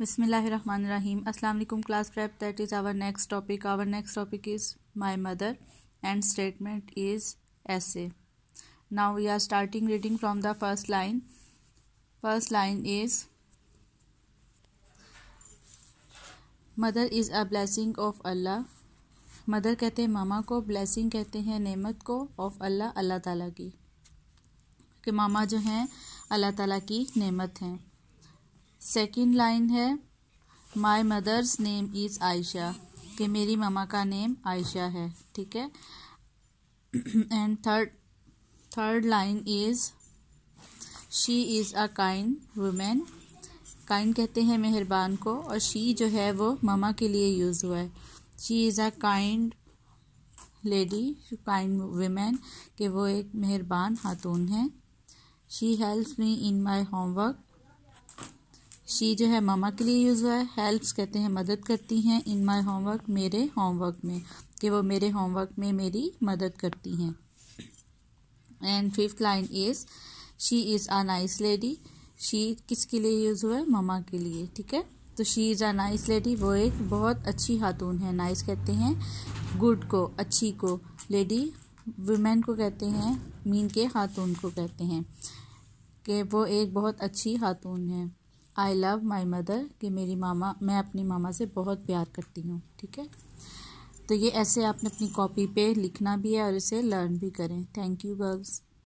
बसमिलीम अल्लाम class prep that is our next topic our next topic is my mother and statement is essay now we are starting reading from the first line first line is mother is a blessing of Allah mother कहते हैं मामा को blessing कहते हैं नमत को of अल्लाह अल्लाह ताला की कि मामा जो हैं अल्लाह ताली की नमत हैं सेकेंड लाइन है my mother's name is Ayesha कि मेरी मामा का नेम आयशा है ठीक है and third third line is she is a kind women kind कहते हैं मेहरबान को और शी जो है वो मामा के लिए यूज़ हुआ है she is a kind lady kind women कि वो एक मेहरबान खातून है she help me in my homework she जो है मामा के लिए यूज़ हुआ है हेल्प्स कहते हैं मदद करती हैं इन माय होमवर्क मेरे होमवर्क में कि वो मेरे होमवर्क में मेरी मदद करती हैं and fifth line is she is a nice lady she किसके लिए यूज़ हुआ है मामा के लिए ठीक है तो she is a nice lady वो एक बहुत अच्छी खातून है नाइस कहते हैं गुड को अच्छी को लेडी वुमेन को कहते हैं मीन के खातून को कहते हैं कि वो एक बहुत अच्छी खातून है आई लव माई मदर कि मेरी मामा मैं अपनी मामा से बहुत प्यार करती हूँ ठीक है तो ये ऐसे आपने अपनी कॉपी पे लिखना भी है और इसे लर्न भी करें थैंक यू गर्ल्स